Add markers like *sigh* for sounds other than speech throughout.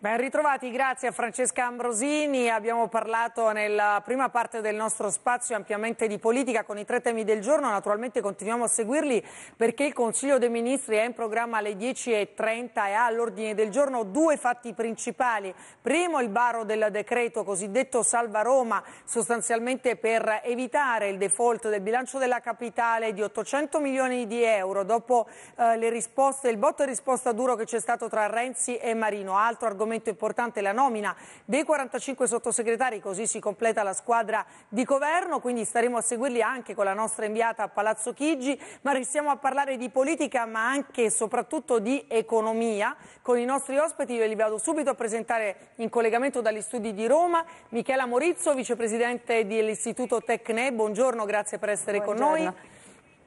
Ben ritrovati, grazie a Francesca Ambrosini. Abbiamo parlato nella prima parte del nostro spazio ampiamente di politica con i tre temi del giorno. Naturalmente continuiamo a seguirli perché il Consiglio dei Ministri è in programma alle 10.30 e ha all'ordine del giorno due fatti principali. Primo, il baro del decreto cosiddetto Salva Roma, sostanzialmente per evitare il default del bilancio della capitale di 800 milioni di euro dopo eh, le risposte, il botto e risposta duro che c'è stato tra Renzi e Marino. Altro argomento momento importante la nomina dei 45 sottosegretari, così si completa la squadra di governo, quindi staremo a seguirli anche con la nostra inviata a Palazzo Chigi, ma restiamo a parlare di politica ma anche e soprattutto di economia. Con i nostri ospiti io li vado subito a presentare in collegamento dagli studi di Roma Michela Morizzo, vicepresidente dell'Istituto Tecne, buongiorno, grazie per essere buongiorno. con noi.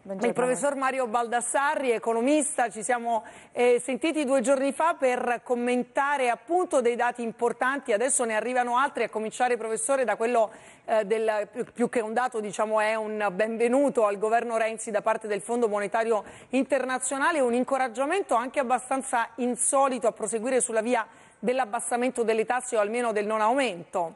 Buongiorno. Il professor Mario Baldassarri, economista, ci siamo eh, sentiti due giorni fa per commentare appunto dei dati importanti, adesso ne arrivano altri, a cominciare professore da quello eh, del, più che un dato diciamo, è un benvenuto al governo Renzi da parte del Fondo Monetario Internazionale, un incoraggiamento anche abbastanza insolito a proseguire sulla via dell'abbassamento delle tasse o almeno del non aumento.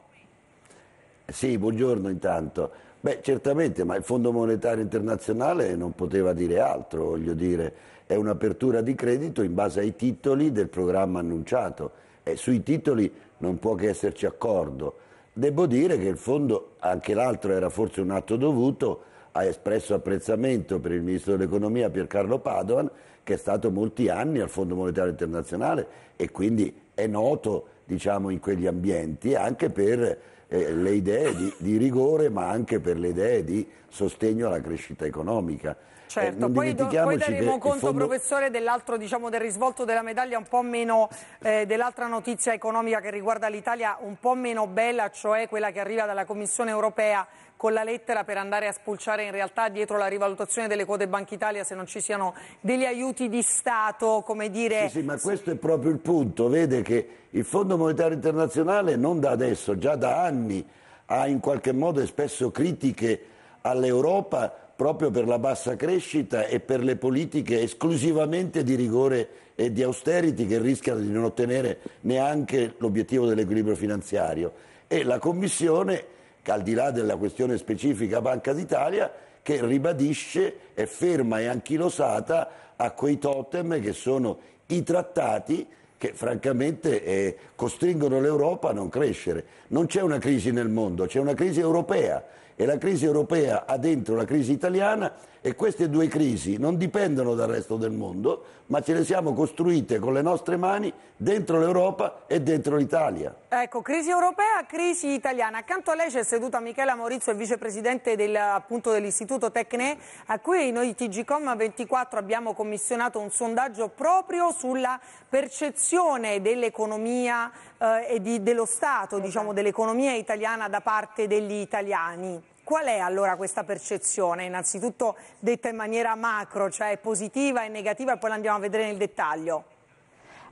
Sì, buongiorno intanto. Beh, certamente, ma il Fondo Monetario Internazionale non poteva dire altro, voglio dire, è un'apertura di credito in base ai titoli del programma annunciato e sui titoli non può che esserci accordo. Devo dire che il fondo, anche l'altro era forse un atto dovuto, ha espresso apprezzamento per il ministro dell'economia Piercarlo Padoan, che è stato molti anni al Fondo Monetario Internazionale e quindi è noto diciamo, in quegli ambienti anche per eh, le idee di, di rigore ma anche per le idee di sostegno alla crescita economica. Eh, certo, eh, non poi, do, poi daremo conto, fondo... professore, dell'altro, diciamo, del risvolto della medaglia, un po' meno eh, dell'altra notizia economica che riguarda l'Italia, un po' meno bella, cioè quella che arriva dalla Commissione europea con la lettera per andare a spulciare in realtà dietro la rivalutazione delle quote Banca Italia se non ci siano degli aiuti di Stato, come dire... Sì, sì, ma questo è proprio il punto, vede che il Fondo Monetario Internazionale non da adesso, già da anni, ha in qualche modo espresso critiche all'Europa proprio per la bassa crescita e per le politiche esclusivamente di rigore e di austerity che rischiano di non ottenere neanche l'obiettivo dell'equilibrio finanziario. E la Commissione, al di là della questione specifica Banca d'Italia, che ribadisce, è ferma e anchilosata a quei totem che sono i trattati che francamente eh, costringono l'Europa a non crescere. Non c'è una crisi nel mondo, c'è una crisi europea e la crisi europea ha dentro la crisi italiana e queste due crisi non dipendono dal resto del mondo, ma ce le siamo costruite con le nostre mani dentro l'Europa e dentro l'Italia. Ecco, crisi europea, crisi italiana. Accanto a lei c'è seduta Michela Maurizio, il vicepresidente del, appunto, dell'Istituto Tecne, a cui noi TGCOM24 abbiamo commissionato un sondaggio proprio sulla percezione dell'economia eh, e di, dello Stato, diciamo, dell'economia italiana da parte degli italiani. Qual è allora questa percezione? Innanzitutto detta in maniera macro, cioè positiva e negativa, e poi la andiamo a vedere nel dettaglio.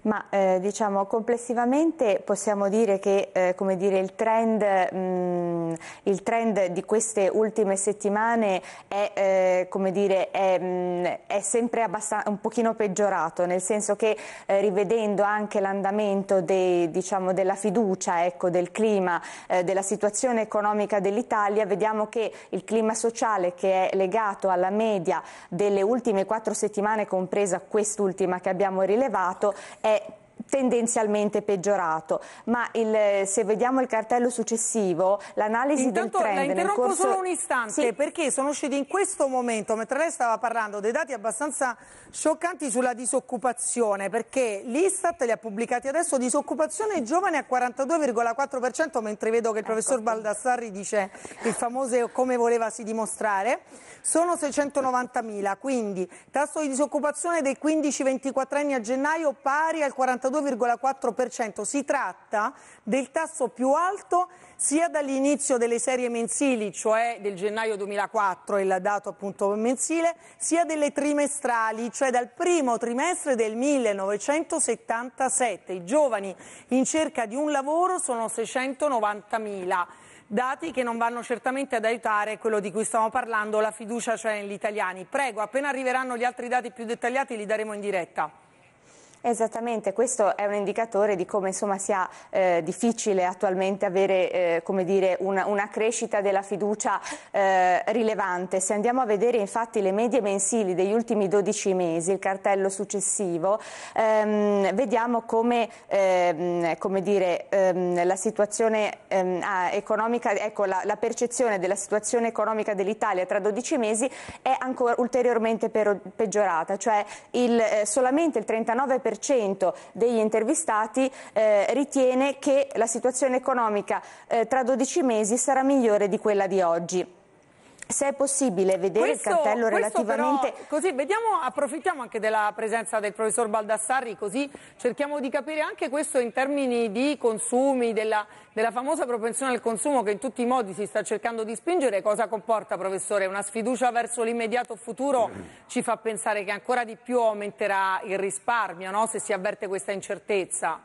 Ma eh, diciamo complessivamente possiamo dire che eh, dire, il, trend, mh, mm, il, trend, di queste ultime settimane è, eh, dire, è, mh, mm, è sempre un pochino peggiorato, nel senso che eh, rivedendo anche l'andamento diciamo, della fiducia, ecco, del clima, eh, della situazione economica dell'Italia, vediamo che il clima sociale che è legato alla media delle ultime quattro settimane, compresa quest'ultima che abbiamo rilevato, è へ tendenzialmente peggiorato, ma il, se vediamo il cartello successivo, l'analisi del trend... La interrompo corso... solo un istante, sì. perché sono usciti in questo momento, mentre lei stava parlando, dei dati abbastanza scioccanti sulla disoccupazione, perché l'Istat li ha pubblicati adesso, disoccupazione giovane a 42,4%, mentre vedo che il ecco, professor Baldassarri dice il famoso come voleva si dimostrare, sono 690.000, quindi tasso di disoccupazione dei 15-24 anni a gennaio pari al 42,4%, 42,4%. Si tratta del tasso più alto sia dall'inizio delle serie mensili, cioè del gennaio 2004, il dato appunto mensile, sia delle trimestrali, cioè dal primo trimestre del 1977. I giovani in cerca di un lavoro sono 690.000 dati che non vanno certamente ad aiutare quello di cui stiamo parlando, la fiducia cioè negli italiani. Prego, appena arriveranno gli altri dati più dettagliati li daremo in diretta. Esattamente, questo è un indicatore di come insomma, sia eh, difficile attualmente avere eh, dire, una, una, crescita della fiducia eh, rilevante. Se andiamo a vedere infatti le medie mensili degli ultimi 12 mesi, il cartello successivo, ehm, vediamo come, ehm, come dire, ehm, la, ehm, economica, ecco, la, la percezione della situazione economica dell'Italia tra 12 mesi è ancora ulteriormente per, peggiorata, cioè il, eh, solamente il 39% 40% degli intervistati eh, ritiene che la situazione economica eh, tra 12 mesi sarà migliore di quella di oggi. Se è possibile vedere questo, il cartello relativamente... Però, così vediamo, approfittiamo anche della presenza del professor Baldassarri, così cerchiamo di capire anche questo in termini di consumi, della, della famosa propensione al consumo che in tutti i modi si sta cercando di spingere. Cosa comporta, professore? Una sfiducia verso l'immediato futuro ci fa pensare che ancora di più aumenterà il risparmio, no? se si avverte questa incertezza.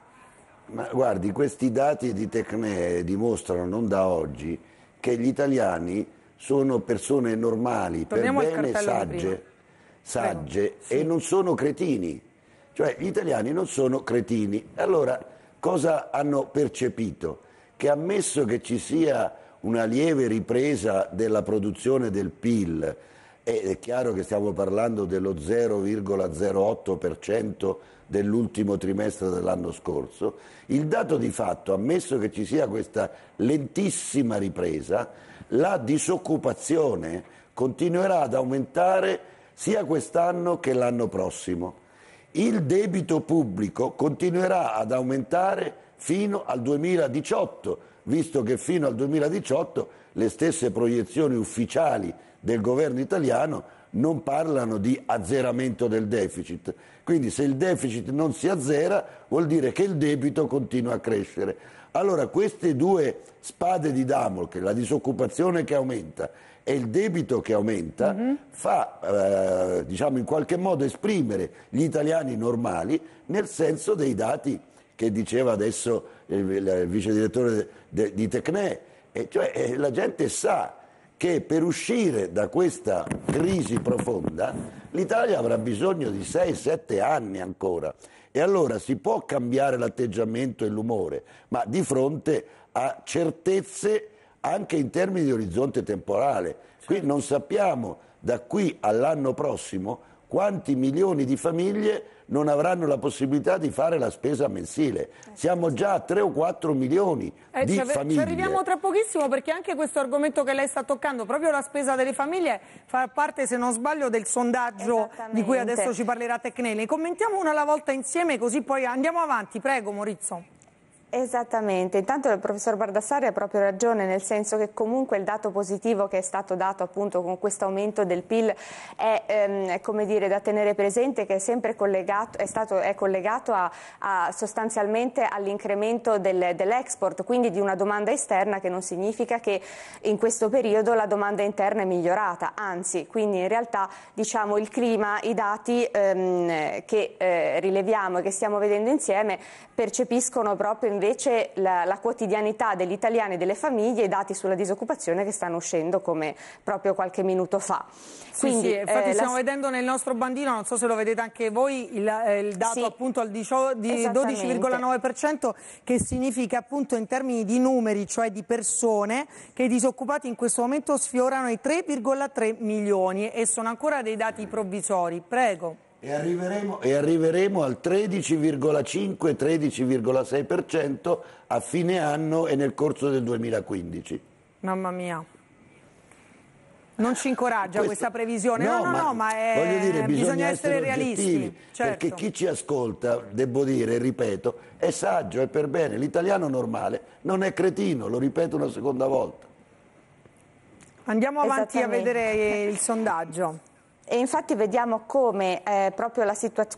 Ma guardi, questi dati di Tecne dimostrano, non da oggi, che gli italiani sono persone normali, Torniamo per bene sagge, sagge sì. e non sono cretini. Cioè gli italiani non sono cretini. Allora cosa hanno percepito? Che ammesso che ci sia una lieve ripresa della produzione del PIL, e è chiaro che stiamo parlando dello 0,08% dell'ultimo trimestre dell'anno scorso. Il dato di fatto, ammesso che ci sia questa lentissima ripresa, la disoccupazione continuerà ad aumentare sia quest'anno che l'anno prossimo. Il debito pubblico continuerà ad aumentare fino al 2018, visto che fino al 2018 le stesse proiezioni ufficiali del governo italiano non parlano di azzeramento del deficit. Quindi se il deficit non si azzera vuol dire che il debito continua a crescere. Allora queste due spade di Damocle, la disoccupazione che aumenta e il debito che aumenta, mm-hmm. fa eh, diciamo in qualche modo esprimere gli italiani normali nel senso dei dati che diceva adesso il, il vice direttore de, de, di Tecne, e cioè eh, la gente sa che per uscire da questa crisi profonda l'Italia avrà bisogno di 6-7 anni ancora. E allora si può cambiare l'atteggiamento e l'umore, ma di fronte a certezze anche in termini di orizzonte temporale. Qui non sappiamo da qui all'anno prossimo quanti milioni di famiglie non avranno la possibilità di fare la spesa mensile. Siamo già a 3 o 4 milioni eh, di famiglie. Ci arriviamo tra pochissimo perché anche questo argomento che lei sta toccando, proprio la spesa delle famiglie, fa parte, se non sbaglio, del sondaggio di cui adesso ci parlerà Tecnele. Commentiamo una alla volta insieme così poi andiamo avanti. Prego Maurizio. Esattamente, intanto il professor Bardassari ha proprio ragione, nel senso che comunque il dato positivo che è stato dato appunto con questo aumento del PIL è, ehm, è dire, da tenere presente che è sempre collegato, è stato, è collegato a, a sostanzialmente all'incremento del, dell'export, quindi di una domanda esterna che non significa che in questo periodo la domanda interna è migliorata, anzi, quindi in realtà diciamo, il clima, i dati ehm, che eh, rileviamo e che stiamo vedendo insieme percepiscono proprio in invece la, la quotidianità degli italiani e delle famiglie i dati sulla disoccupazione che stanno uscendo come proprio qualche minuto fa. Quindi, sì, infatti eh, stiamo la... vedendo nel nostro bandino, non so se lo vedete anche voi, il, eh, il dato sì, appunto al 12,9% che significa appunto in termini di numeri, cioè di persone che i disoccupati in questo momento sfiorano i 3,3 milioni e sono ancora dei dati provvisori. Prego. E arriveremo, e arriveremo al 13,5-13,6% a fine anno e nel corso del 2015. Mamma mia. Non ci incoraggia Questo, questa previsione, no, no, ma, no, ma è, dire, bisogna, bisogna, essere, essere realisti. Certo. Perché chi ci ascolta, devo dire, ripeto, è saggio, è per bene. L'italiano normale non è cretino, lo ripeto una seconda volta. Andiamo avanti a vedere il sondaggio. E infatti vediamo come eh, proprio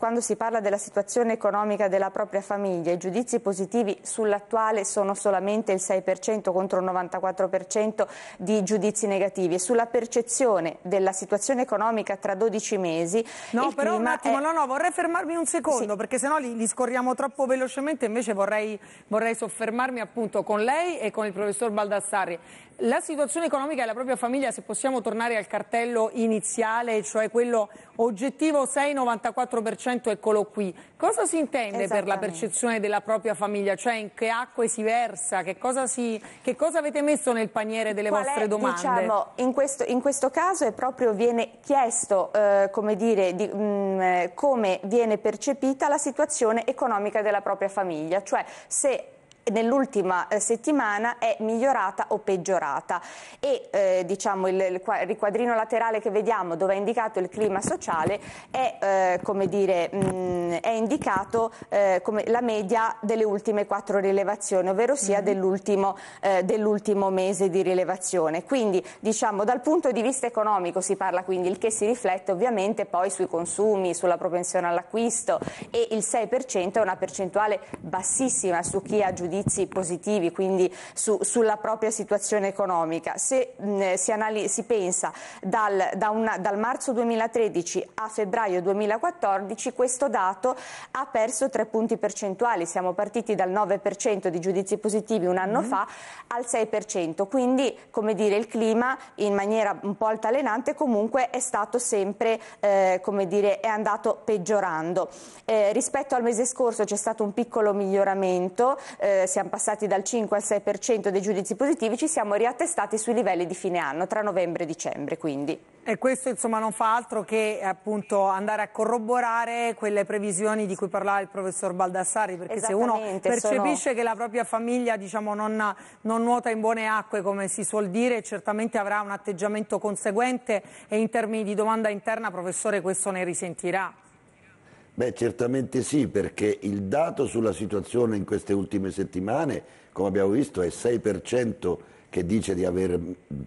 quando si parla della situazione economica della propria famiglia i giudizi positivi sull'attuale sono solamente il 6% contro il 94% di giudizi negativi e sulla percezione della situazione economica tra 12 mesi No però un attimo, è... no no vorrei fermarmi un secondo sì. perché sennò li, li scorriamo troppo velocemente invece vorrei, vorrei soffermarmi appunto con lei e con il professor Baldassarri la situazione economica della propria famiglia, se possiamo tornare al cartello iniziale, cioè quello oggettivo 6,94%, eccolo qui. Cosa si intende per la percezione della propria famiglia? Cioè in che acque si versa? Che cosa, si, che cosa avete messo nel paniere delle Qual vostre è, domande? Diciamo, in, questo, in questo caso è proprio viene chiesto eh, come, dire, di, mh, mm, eh, come viene percepita la situazione economica della propria famiglia. Cioè se nell'ultima eh, settimana è migliorata o peggiorata e eh, diciamo il, il, riquadrino laterale che vediamo dove è indicato il clima sociale è, eh, come dire, mh, mm, è indicato eh, come la media delle ultime quattro rilevazioni ovvero sia mm-hmm. dell'ultimo, eh, dell'ultimo mese di rilevazione quindi diciamo dal punto di vista economico si parla quindi il che si riflette ovviamente poi sui consumi sulla propensione all'acquisto e il 6% è una percentuale bassissima su chi ha giudicato giudizi positivi, quindi su, sulla propria situazione economica. Se mh, si, anali- si, pensa dal, da una, dal marzo 2013 a febbraio 2014, questo dato ha perso 3 punti percentuali. Siamo partiti dal 9% di giudizi positivi un anno mm-hmm. fa al 6%. Quindi, come dire, il clima in maniera un po' altalenante comunque è stato sempre, eh, come dire, è andato peggiorando. Eh, rispetto al mese scorso c'è stato un piccolo miglioramento, eh, siamo passati dal 5 al 6% dei giudizi positivi, ci siamo riattestati sui livelli di fine anno, tra novembre e dicembre quindi. E questo insomma, non fa altro che appunto, andare a corroborare quelle previsioni di cui parlava il professor Baldassari, perché se uno percepisce sono... che la propria famiglia diciamo, non, non, nuota in buone acque, come si suol dire, certamente avrà un atteggiamento conseguente e in termini di domanda interna, professore, questo ne risentirà. Beh, certamente sì, perché il dato sulla situazione in queste ultime settimane, come abbiamo visto, è 6% che dice di avere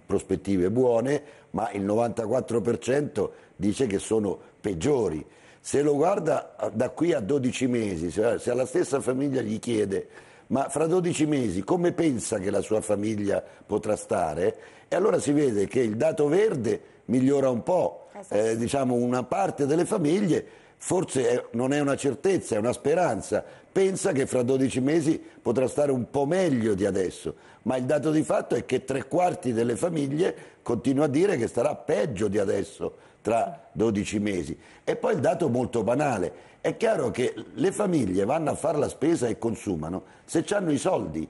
prospettive buone, ma il 94% dice che sono peggiori. Se lo guarda ah, da qui a 12 mesi, se alla stessa famiglia gli chiede ma fra 12 mesi come pensa che la sua famiglia potrà stare? E allora si vede che il dato verde migliora un po', eh, eh diciamo una parte delle famiglie forse non è una certezza, è una speranza, pensa che fra 12 mesi potrà stare un po' meglio di adesso, ma il dato di fatto è che tre quarti delle famiglie continua a dire che starà peggio di adesso tra 12 mesi. E poi il dato molto banale, è chiaro che le famiglie vanno a fare la spesa e consumano se hanno i soldi.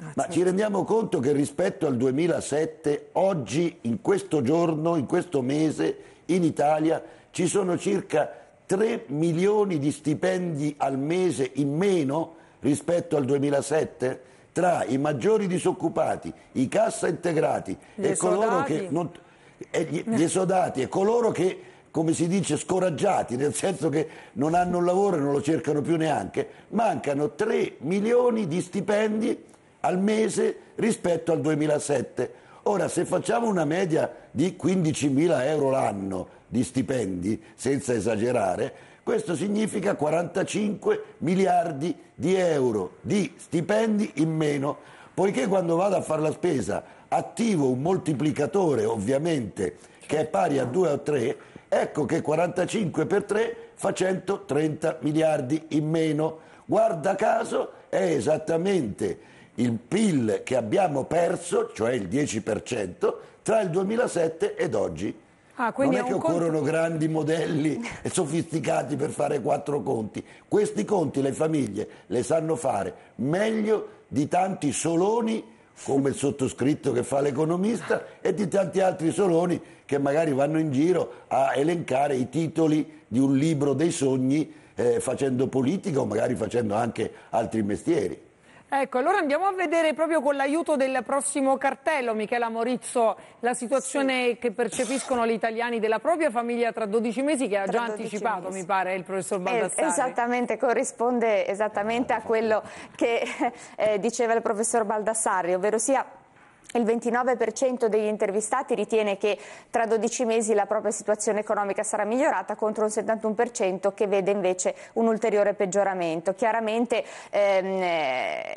Ah, ma ci certo. rendiamo conto che rispetto al 2007, oggi, in questo giorno, in questo mese, in Italia, ci sono circa 3 milioni di stipendi al mese in meno rispetto al 2007 tra i maggiori disoccupati, i cassa integrati gli e coloro che non, e gli, gli esodati e coloro che come si dice scoraggiati, nel senso che non hanno un lavoro e non lo cercano più neanche, mancano 3 milioni di stipendi al mese rispetto al 2007. Ora, se facciamo una media di 15 mila euro l'anno di stipendi, senza esagerare, questo significa 45 miliardi di euro di stipendi in meno, poiché quando vado a fare la spesa attivo un moltiplicatore ovviamente che è pari a 2 o 3, ecco che 45 per 3 fa 130 miliardi in meno. Guarda caso è esattamente il PIL che abbiamo perso, cioè il 10%, tra il 2007 ed oggi. Ah, non è, è che occorrono conto... grandi modelli sofisticati per fare quattro conti. Questi conti le famiglie le sanno fare meglio di tanti soloni come il sottoscritto che fa l'economista e di tanti altri soloni che magari vanno in giro a elencare i titoli di un libro dei sogni eh, facendo politica o magari facendo anche altri mestieri. Ecco, allora andiamo a vedere proprio con l'aiuto del prossimo cartello, Michela Morizzo, la situazione sì. che percepiscono gli italiani della propria famiglia tra 12 mesi, che ha già anticipato, mesi. mi pare, il professor Baldassarri. Esattamente, corrisponde esattamente a quello che *laughs* eh, diceva il professor Baldassarri, ovvero sia il 29% degli intervistati ritiene che tra 12 mesi la propria situazione economica sarà migliorata contro un 71% che vede invece un ulteriore peggioramento. Chiaramente ehm,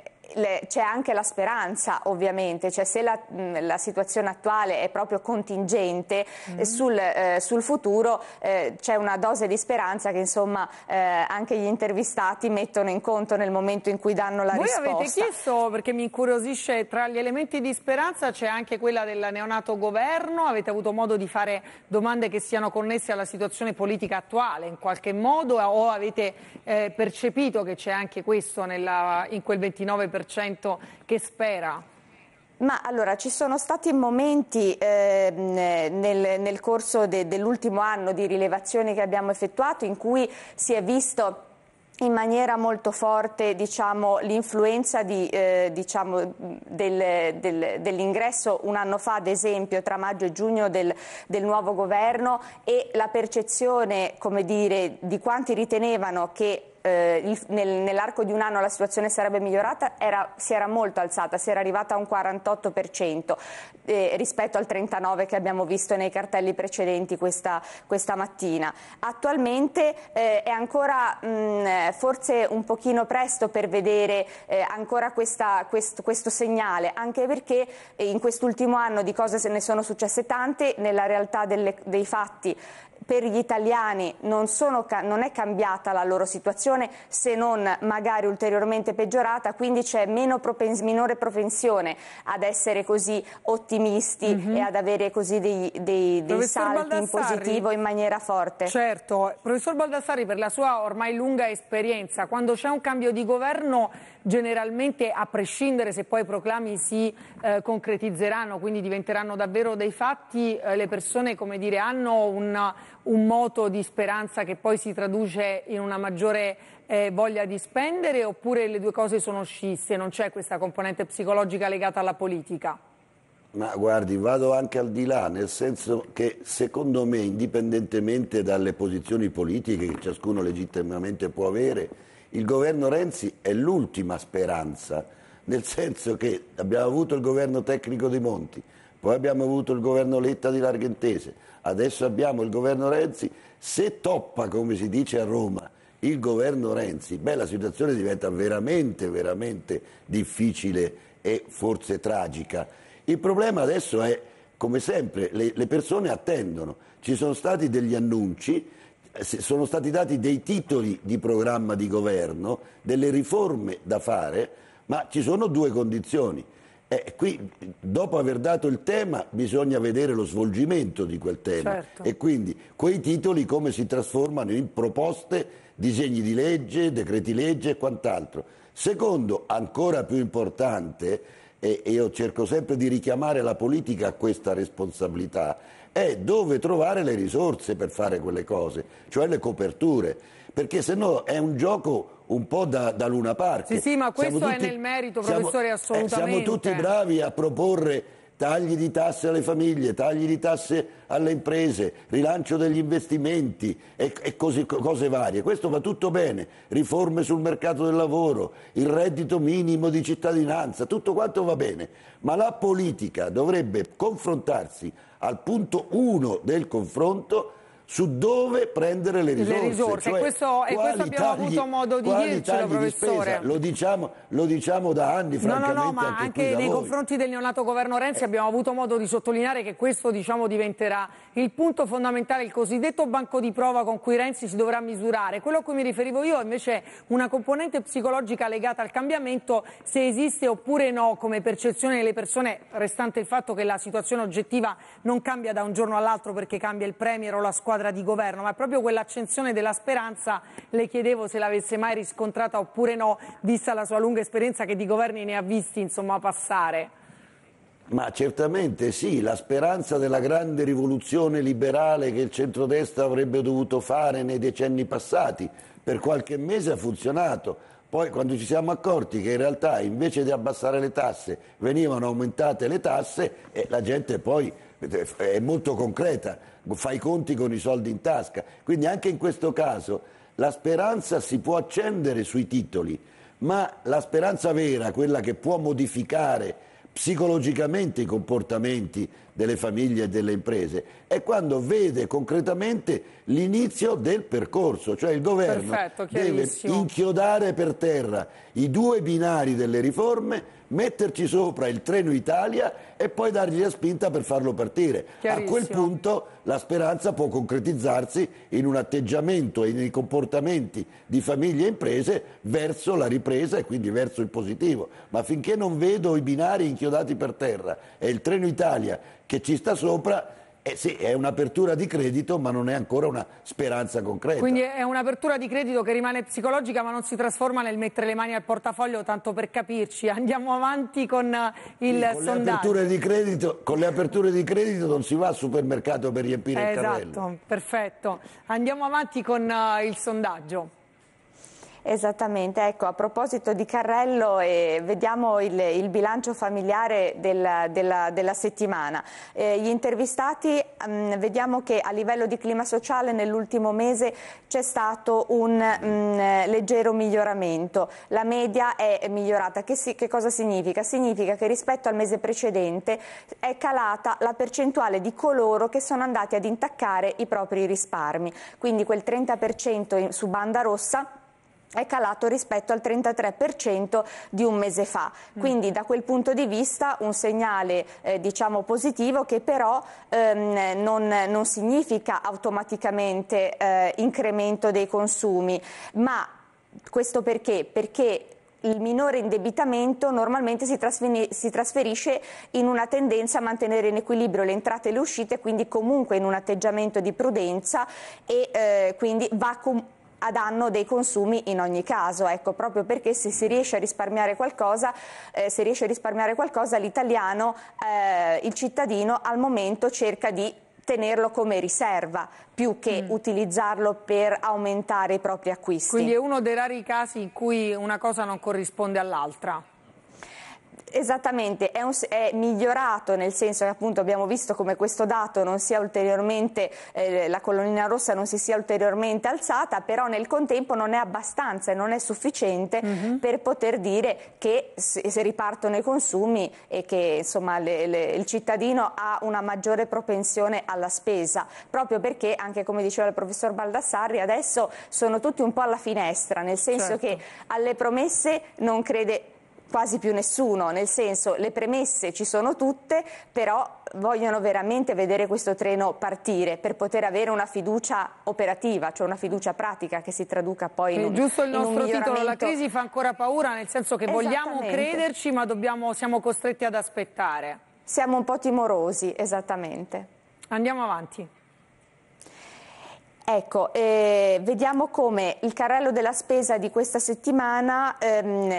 c'è anche la speranza ovviamente, cioè se la, la situazione attuale è proprio contingente mm. Eh, sul, eh, sul, futuro eh, c'è una dose di speranza che insomma eh, anche gli intervistati mettono in conto nel momento in cui danno la Voi risposta. Voi avete chiesto, perché mi incuriosisce, tra gli elementi di speranza c'è anche quella del neonato governo, avete avuto modo di fare domande che siano connesse alla situazione politica attuale in qualche modo o avete eh, percepito che c'è anche questo nella, in quel 29% 40% che spera? Ma allora ci sono stati momenti eh, nel, nel, corso de, dell'ultimo anno di rilevazione che abbiamo effettuato in cui si è visto in maniera molto forte diciamo, l'influenza di, eh, diciamo, del, del, dell'ingresso un anno fa, ad esempio, tra maggio e giugno del, del nuovo governo e la percezione dire, di quanti ritenevano che eh, nell'arco di un anno la situazione sarebbe migliorata era, si era molto alzata, si era arrivata a un 48% eh, rispetto al 39% che abbiamo visto nei cartelli precedenti questa, questa mattina. Attualmente eh, è ancora mh, mm, forse un pochino presto per vedere eh, ancora questa, quest, questo segnale, anche perché in quest'ultimo anno di cose se ne sono successe tante, nella realtà delle, dei fatti per gli italiani non, sono, non, è cambiata la loro situazione se non magari ulteriormente peggiorata, quindi c'è propens minore propensione ad essere così ottimisti mm -hmm. e ad avere così dei, dei, dei salti Baldassari, in positivo in maniera forte. Certo, professor Baldassari per la sua ormai lunga esperienza, quando c'è un cambio di governo generalmente a prescindere se poi i proclami si eh, concretizzeranno, quindi diventeranno davvero dei fatti, eh, le persone come dire, hanno un un moto di speranza che poi si traduce in una maggiore eh, voglia di spendere oppure le due cose sono scisse, non c'è questa componente psicologica legata alla politica? Ma guardi, vado anche al di là, nel senso che secondo me, indipendentemente dalle posizioni politiche che ciascuno legittimamente può avere, il governo Renzi è l'ultima speranza, nel senso che abbiamo avuto il governo tecnico di Monti, poi abbiamo avuto il governo Letta di Larghentese, adesso abbiamo il governo Renzi, se toppa, come si dice a Roma, il governo Renzi, beh, la situazione diventa veramente, veramente difficile e forse tragica. Il problema adesso è, come sempre, le, le persone attendono, ci sono stati degli annunci, sono stati dati dei titoli di programma di governo, delle riforme da fare, ma ci sono due condizioni eh, qui, dopo aver dato il tema, bisogna vedere lo svolgimento di quel tema certo. e quindi quei titoli come si trasformano in proposte, disegni di legge, decreti legge e quant'altro. Secondo, ancora più importante, e io cerco sempre di richiamare la politica a questa responsabilità, è dove trovare le risorse per fare quelle cose, cioè le coperture, perché se no è un gioco un po' da, da Luna Park. Sì, sì, ma questo siamo è tutti, nel merito, professore, eh, siamo, assolutamente. Eh, siamo tutti bravi a proporre tagli di tasse alle famiglie, tagli di tasse alle imprese, rilancio degli investimenti e, e cose, cose varie. Questo va tutto bene, riforme sul mercato del lavoro, il reddito minimo di cittadinanza, tutto quanto va bene, ma la politica dovrebbe confrontarsi al punto uno del confronto su dove prendere le risorse. Le risorse. Cioè, questo, e questo abbiamo tagli, avuto modo di dircelo, professore. Di lo, diciamo, lo, diciamo, da anni, no, No, no, ma anche, anche nei confronti del neonato governo Renzi eh. abbiamo avuto modo di sottolineare che questo diciamo, diventerà il punto fondamentale, il cosiddetto banco di prova con cui Renzi si dovrà misurare. Quello a cui mi riferivo io è invece una componente psicologica legata al cambiamento, se esiste oppure no come percezione delle persone, restante il fatto che la situazione oggettiva non cambia da un giorno all'altro perché cambia il Premier o la squadra squadra di governo, ma proprio quell'accensione della speranza le chiedevo se l'avesse mai riscontrata oppure no, vista la sua lunga esperienza che di governi ne ha visti insomma passare. Ma certamente sì, la speranza della grande rivoluzione liberale che il centrodestra avrebbe dovuto fare nei decenni passati, per qualche mese ha funzionato, poi quando ci siamo accorti che in realtà invece di abbassare le tasse venivano aumentate le tasse, eh, la gente poi è molto concreta, fa i conti con i soldi in tasca. Quindi anche in questo caso la speranza si può accendere sui titoli, ma la speranza vera, quella che può modificare psicologicamente i comportamenti delle famiglie e delle imprese, è quando vede concretamente l'inizio del percorso, cioè il governo Perfetto, deve inchiodare per terra i due binari delle riforme metterci sopra il treno Italia e poi dargli la spinta per farlo partire. A quel punto la speranza può concretizzarsi in un atteggiamento e nei comportamenti di famiglie e imprese verso la ripresa e quindi verso il positivo. Ma finché non vedo i binari inchiodati per terra e il treno Italia che ci sta sopra, eh sì, è un'apertura di credito, ma non è ancora una speranza concreta. Quindi è un'apertura di credito che rimane psicologica, ma non si trasforma nel mettere le mani al portafoglio, tanto per capirci. Andiamo avanti con eh, il sì, con sondaggio. Le credito, con le aperture di credito non si va al supermercato per riempire eh, il esatto, carrello. Esatto, perfetto. Andiamo avanti con eh, il sondaggio. Esattamente, ecco a proposito di Carrello eh, vediamo il, il, bilancio familiare della, della, della settimana. Eh, gli intervistati mh, mm, vediamo che a livello di clima sociale nell'ultimo mese c'è stato un mh, mm, leggero miglioramento, la media è migliorata. Che, si, che cosa significa? Significa che rispetto al mese precedente è calata la percentuale di coloro che sono andati ad intaccare i propri risparmi, quindi quel 30% su banda rossa è calato rispetto al 33% di un mese fa. Mm. Quindi da quel punto di vista un segnale eh, diciamo positivo che però ehm, non, non, significa automaticamente eh, incremento dei consumi, ma questo perché? Perché il minore indebitamento normalmente si, si, trasferisce in una tendenza a mantenere in equilibrio le entrate e le uscite, quindi comunque in un atteggiamento di prudenza e eh, quindi va comunque a danno dei consumi in ogni caso, ecco, proprio perché se si riesce a risparmiare qualcosa, eh, se riesce a risparmiare qualcosa l'italiano, eh, il cittadino al momento cerca di tenerlo come riserva più che mm. utilizzarlo per aumentare i propri acquisti. Quindi è uno dei rari casi in cui una cosa non corrisponde all'altra. Esattamente, è, un, è, migliorato nel senso che appunto abbiamo visto come questo dato non sia ulteriormente, eh, la colonnina rossa non si sia ulteriormente alzata, però nel contempo non è abbastanza e non è sufficiente mm -hmm. per poter dire che si ripartono i consumi e che insomma le, le, il cittadino ha una maggiore propensione alla spesa, proprio perché anche come diceva il professor Baldassarri adesso sono tutti un po' alla finestra, nel senso certo. che alle promesse non crede quasi più nessuno, nel senso le premesse ci sono tutte, però vogliono veramente vedere questo treno partire per poter avere una fiducia operativa, cioè una fiducia pratica che si traduca poi in un Giusto il nostro titolo, la crisi fa ancora paura, nel senso che vogliamo crederci ma dobbiamo, siamo costretti ad aspettare. Siamo un po' timorosi, esattamente. Andiamo avanti. Ecco, eh, vediamo come il carrello della spesa di questa settimana ehm,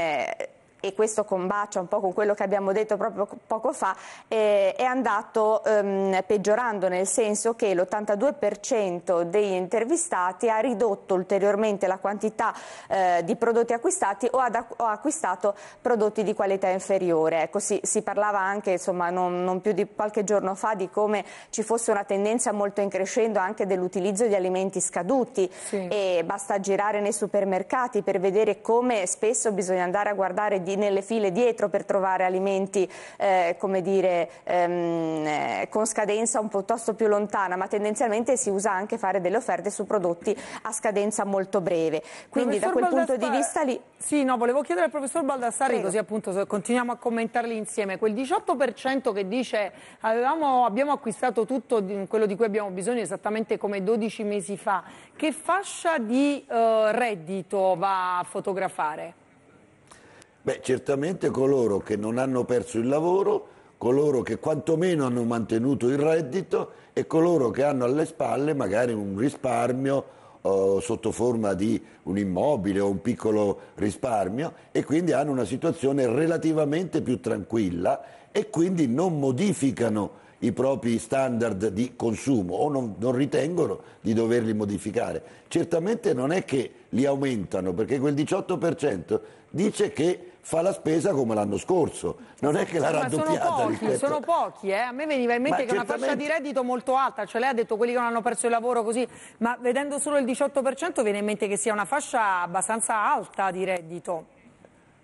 e questo combacia un po' con quello che abbiamo detto proprio poco fa, eh, è andato ehm, peggiorando nel senso che l'82% degli intervistati ha ridotto ulteriormente la quantità eh, di prodotti acquistati o, ad, o, ha acquistato prodotti di qualità inferiore. Ecco, si, si, parlava anche, insomma, non, non, più di qualche giorno fa, di come ci fosse una tendenza molto in crescendo anche dell'utilizzo di alimenti scaduti sì. e basta girare nei supermercati per vedere come spesso bisogna andare a guardare di, nelle file dietro per trovare alimenti eh, come dire, ehm, eh, con scadenza un piuttosto più lontana, ma tendenzialmente si usa anche fare delle offerte su prodotti a scadenza molto breve. Quindi da quel Baldassar... punto di vista lì... Sì, no, volevo chiedere al professor Baldassarri, Prego. così appunto continuiamo a commentarli insieme, quel 18% che dice avevamo, abbiamo acquistato tutto quello di cui abbiamo bisogno esattamente come 12 mesi fa, che fascia di eh, reddito va a fotografare? Beh, certamente coloro che non hanno perso il lavoro, coloro che quantomeno hanno mantenuto il reddito e coloro che hanno alle spalle magari un risparmio eh, sotto forma di un immobile o un piccolo risparmio e quindi hanno una situazione relativamente più tranquilla e quindi non modificano i propri standard di consumo o non, non, ritengono di doverli modificare. Certamente non è che li aumentano perché quel 18% dice che fa la spesa come l'anno scorso, non è che l'ha ma raddoppiata. Sono pochi, rispetto... sono pochi, eh? a me veniva in mente ma che certamente... una fascia di reddito molto alta, cioè lei ha detto quelli che non hanno perso il lavoro così, ma vedendo solo il 18% viene in mente che sia una fascia abbastanza alta di reddito.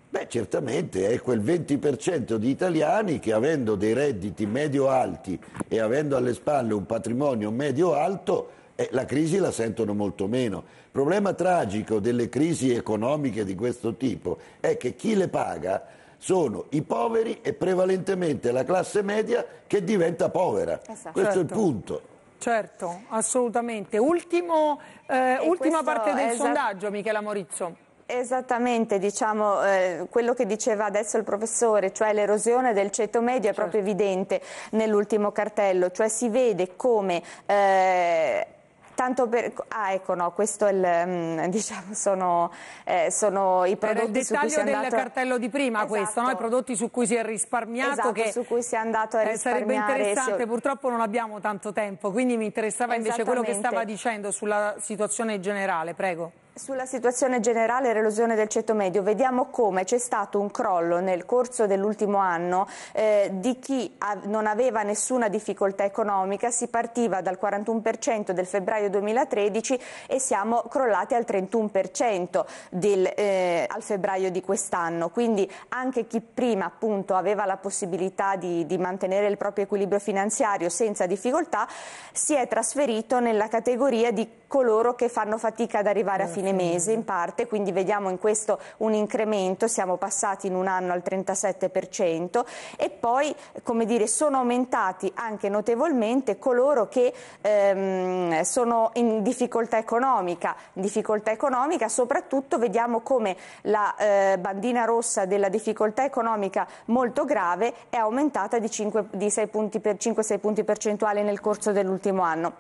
Beh, certamente è quel 20% di italiani che avendo dei redditi medio-alti e avendo alle spalle un patrimonio medio-alto eh, la crisi la sentono molto meno. Il problema tragico delle crisi economiche di questo tipo è che chi le paga sono i poveri e prevalentemente la classe media che diventa povera. Esatto. Questo certo. è il certo. punto. Certo, assolutamente. Ultimo, eh, ultima parte del esatto. sondaggio, Michela Morizzo. Esattamente, diciamo eh, quello che diceva adesso il professore, cioè l'erosione del ceto medio è proprio certo. evidente nell'ultimo cartello, cioè si vede come eh, Tanto per... Ah, ecco, no, questo il, mm, *laughs* diciamo, sono, eh, sono, i prodotti su cui si è andato... il dettaglio del cartello di prima esatto. questo, no? I esatto. prodotti su cui si è risparmiato. Esatto, che, su cui si è andato a eh, risparmiare. sarebbe interessante, purtroppo non abbiamo tanto tempo, quindi mi interessava invece quello che stava dicendo sulla situazione generale, prego. Sulla situazione generale e l'erosione del ceto medio, vediamo come c'è stato un crollo nel corso dell'ultimo anno eh, di chi non aveva nessuna difficoltà economica, si partiva dal 41% del febbraio 2013 e siamo crollati al 31% del, eh, al febbraio di quest'anno. Quindi anche chi prima appunto, aveva la possibilità di, di mantenere il proprio equilibrio finanziario senza difficoltà si è trasferito nella categoria di coloro che fanno fatica ad arrivare a fine mm fine mese in parte, quindi vediamo in questo un incremento, siamo passati in un anno al 37% e poi come dire, sono aumentati anche notevolmente coloro che ehm, sono in difficoltà economica, difficoltà economica soprattutto vediamo come la eh, bandina rossa della difficoltà economica molto grave è aumentata di 5-6 punti, per, punti percentuali nel corso dell'ultimo anno.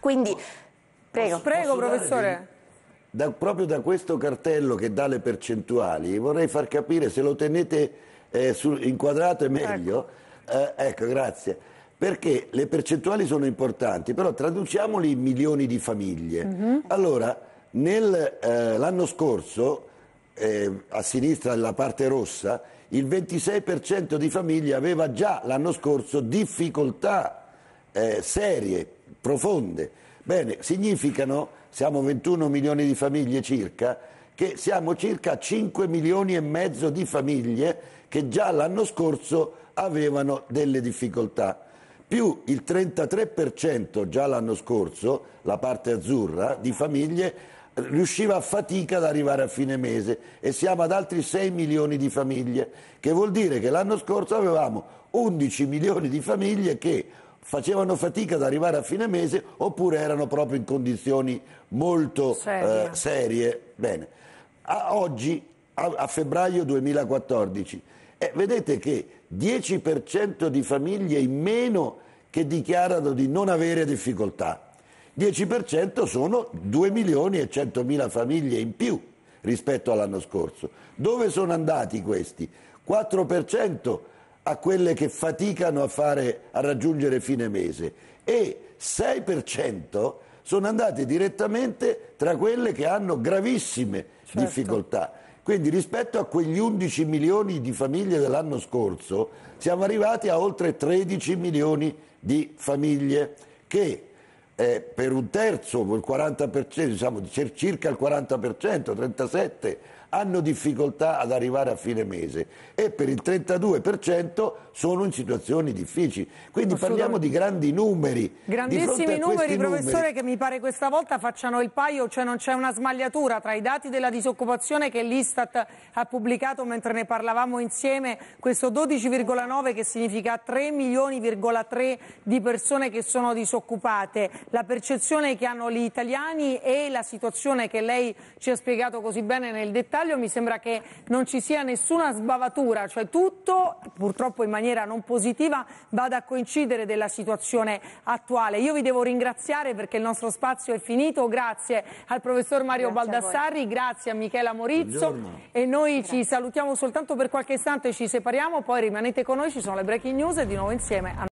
Quindi, prego, prego professore da, proprio da questo cartello che dà le percentuali vorrei far capire se lo tenete eh, sul, inquadrato è meglio. Ecco. Eh, ecco, grazie. Perché le percentuali sono importanti, però traduciamoli in milioni di famiglie. Mm-hmm. Allora, eh, l'anno scorso, eh, a sinistra della parte rossa, il 26% di famiglie aveva già l'anno scorso difficoltà eh, serie, profonde. Bene, significano siamo 21 milioni di famiglie circa, che siamo circa 5 milioni e mezzo di famiglie che già l'anno scorso avevano delle difficoltà, più il 33% già l'anno scorso, la parte azzurra, di famiglie riusciva a fatica ad arrivare a fine mese e siamo ad altri 6 milioni di famiglie, che vuol dire che l'anno scorso avevamo 11 milioni di famiglie che facevano fatica ad arrivare a fine mese oppure erano proprio in condizioni molto eh, serie. Eh, serie. Bene. A oggi, a, a febbraio 2014, eh, vedete che 10% di famiglie in meno che dichiarano di non avere difficoltà. 10% sono 2 milioni e 100 mila famiglie in più rispetto all'anno scorso. Dove sono andati questi? 4% a quelle che faticano a, fare, a raggiungere fine mese e 6% sono andate direttamente tra quelle che hanno gravissime certo. difficoltà. Quindi rispetto a quegli 11 milioni di famiglie dell'anno scorso siamo arrivati a oltre 13 milioni di famiglie che eh, per un terzo, il 40%, diciamo circa il 40%, 37 hanno difficoltà ad arrivare a fine mese e per il 32% sono in situazioni difficili. Quindi parliamo di grandi numeri. Grandissimi numeri, professore, numeri. che mi pare questa volta facciano il paio, cioè non c'è una smagliatura tra i dati della disoccupazione che l'Istat ha pubblicato mentre ne parlavamo insieme, questo 12,9 che significa 3 milioni,3 di persone che sono disoccupate la percezione che hanno gli italiani e la situazione che lei ci ha spiegato così bene nel dettaglio, mi sembra che non ci sia nessuna sbavatura, cioè tutto, purtroppo in maniera non positiva, vada a coincidere della situazione attuale. Io vi devo ringraziare perché il nostro spazio è finito, grazie al professor Mario grazie Baldassarri, a grazie a Michela Morizzo Buongiorno. e noi grazie. ci salutiamo soltanto per qualche istante, ci separiamo, poi rimanete con noi, ci sono le breaking news e di nuovo insieme a